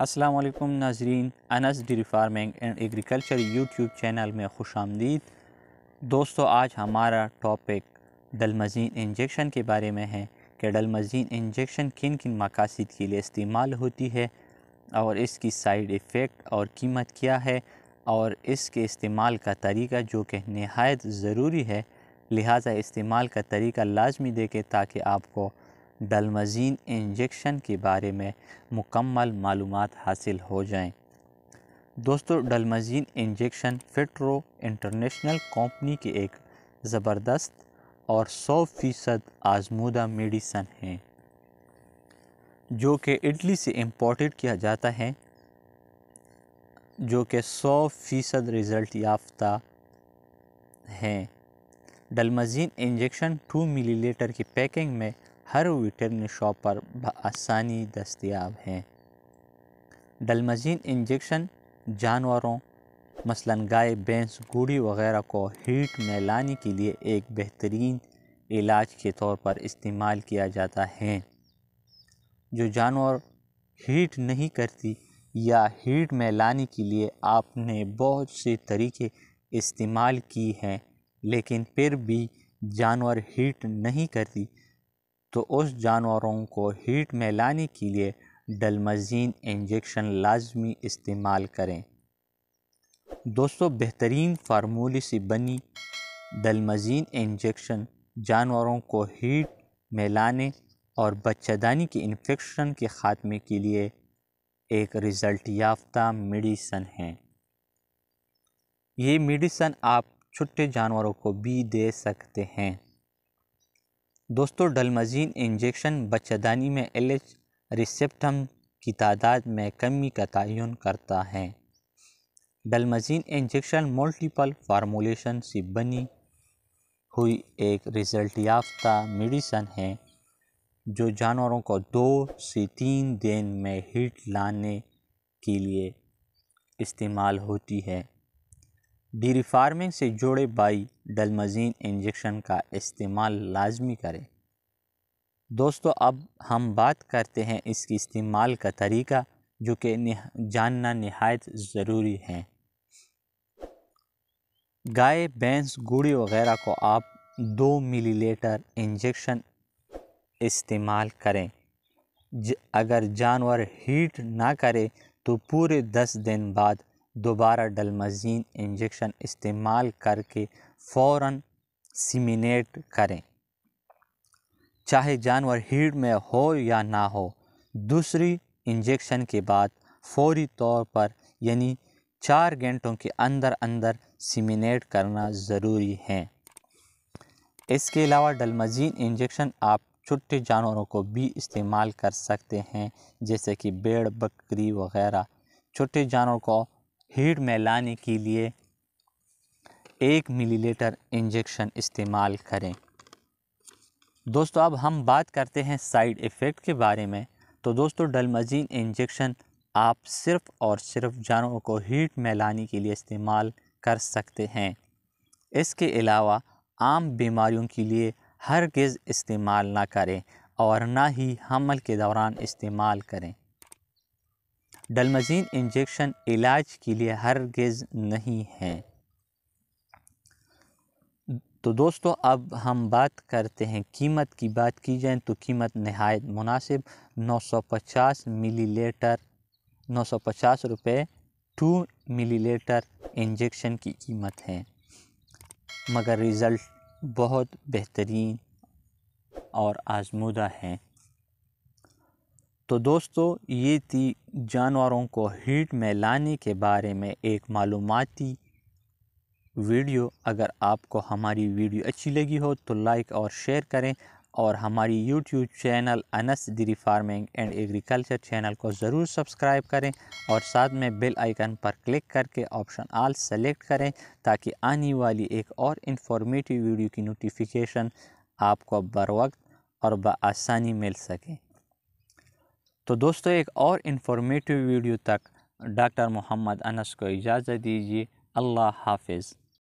असलम नाजरीन Anas dairy farming and agriculture YouTube channel में खुश आमदीद दोस्तों आज हमारा टॉपिक डलमजीन इंजेक्शन के बारे में है कि डलमजीन इंजेक्शन किन किन मकासद के लिए इस्तेमाल होती है और इसकी साइड इफ़ेक्ट और कीमत क्या है और इसके इस्तेमाल का तरीका जो कि नहायत ज़रूरी है लिहाजा इस्तेमाल का तरीका लाजमी देखें ताकि आपको डलमजीन इंजेक्शन के बारे में मुकम्मल मालूम हासिल हो जाएं। दोस्तों Dalmazin injection Fitro international company के एक ज़बरदस्त और सौ फ़ीसद आजमूदा मेडिसन हैं जो कि इटली से इम्पोर्टेड किया जाता है जो कि सौ फ़ीसद रिज़ल्ट याफ्ता हैं डलमजीन इंजेक्शन टू मिलीलीटर की पैकिंग में हर वीकेंड शॉप पर आसानी दस्तियाब हैं डलमजीन इंजेक्शन जानवरों मसलन गाय भैंस घूड़ी वगैरह को हीट में लाने के लिए एक बेहतरीन इलाज के तौर पर इस्तेमाल किया जाता है जो जानवर हीट नहीं करती या हीट में लाने के लिए आपने बहुत से तरीके इस्तेमाल की हैं लेकिन फिर भी जानवर हीट नहीं करती तो उस जानवरों को हीट में लाने के लिए डलमजीन इंजेक्शन लाजमी इस्तेमाल करें दोस्तों बेहतरीन फार्मूले से बनी डलमजीन इंजेक्शन जानवरों को हीट में लाने और बच्चेदानी के इन्फेक्शन के ख़ात्मे के लिए एक रिज़ल्ट याफ्ता मेडिसन है ये मेडिसन आप छोटे जानवरों को भी दे सकते हैं दोस्तों डलमजीन इंजेक्शन बच्चेदानी में एल एच रिसेप्टम की तादाद में कमी का तयन करता है डलमजीन इंजेक्शन मल्टीपल फार्मोलेशन से बनी हुई एक रिज़ल्ट याफ्ता मेडिसन है जो जानवरों को दो से तीन दिन में हीट लाने के लिए इस्तेमाल होती है डेरी फार्मिंग से जुड़े बाई डलमजीन इंजेक्शन का इस्तेमाल लाजमी करें दोस्तों अब हम बात करते हैं इसके इस्तेमाल का तरीका जो कि जानना नहायत ज़रूरी है गाय भैंस गुड़ी वगैरह को आप दो मिलीलीटर इंजेक्शन इस्तेमाल करें ज, अगर जानवर हीट ना करे तो पूरे दस दिन बाद दोबारा डलमजीन इंजेक्शन इस्तेमाल करके फ़ौर सीमिनेट करें चाहे जानवर हीट में हो या ना हो दूसरी इंजेक्शन के बाद फौरी तौर पर यानी चार घंटों के अंदर अंदर सीमिनेट करना ज़रूरी है इसके अलावा डलमजीन इंजेक्शन आप छोटे जानवरों को भी इस्तेमाल कर सकते हैं जैसे कि बेड़ बकरी वगैरह छोटे जानवरों को हीट में लाने के लिए एक मिलीलीटर इंजेक्शन इस्तेमाल करें दोस्तों अब हम बात करते हैं साइड इफ़ेक्ट के बारे में तो दोस्तों डलमजीन इंजेक्शन आप सिर्फ़ और सिर्फ जानवरों को हीट में लाने के लिए इस्तेमाल कर सकते हैं इसके अलावा आम बीमारियों के लिए गज़ इस्तेमाल ना करें और ना ही हमल के दौरान इस्तेमाल करें डलमजीन इंजेक्शन इलाज के लिए हरगिज़ नहीं है तो दोस्तों अब हम बात करते हैं कीमत की बात की जाए तो कीमत नहायत मुनासिब 950 मिलीलीटर 950 रुपये टू मिलीलीटर इंजेक्शन की कीमत है मगर रिज़ल्ट बहुत बेहतरीन और आजमूदा है तो दोस्तों ये थी जानवरों को हीट में लाने के बारे में एक मालूमती वीडियो अगर आपको हमारी वीडियो अच्छी लगी हो तो लाइक और शेयर करें और हमारी YouTube channel Anas dairy farming and agriculture channel को ज़रूर सब्सक्राइब करें और साथ में बेल आइकन पर क्लिक करके ऑप्शन आल सेलेक्ट करें ताकि आने वाली एक और इन्फॉर्मेटिव वीडियो की नोटिफिकेशन आपको बर वक्त और बसानी मिल सके तो दोस्तों एक और इन्फॉर्मेटिव वीडियो तक डॉक्टर मोहम्मद अनस को इजाज़त दीजिए अल्लाह हाफिज़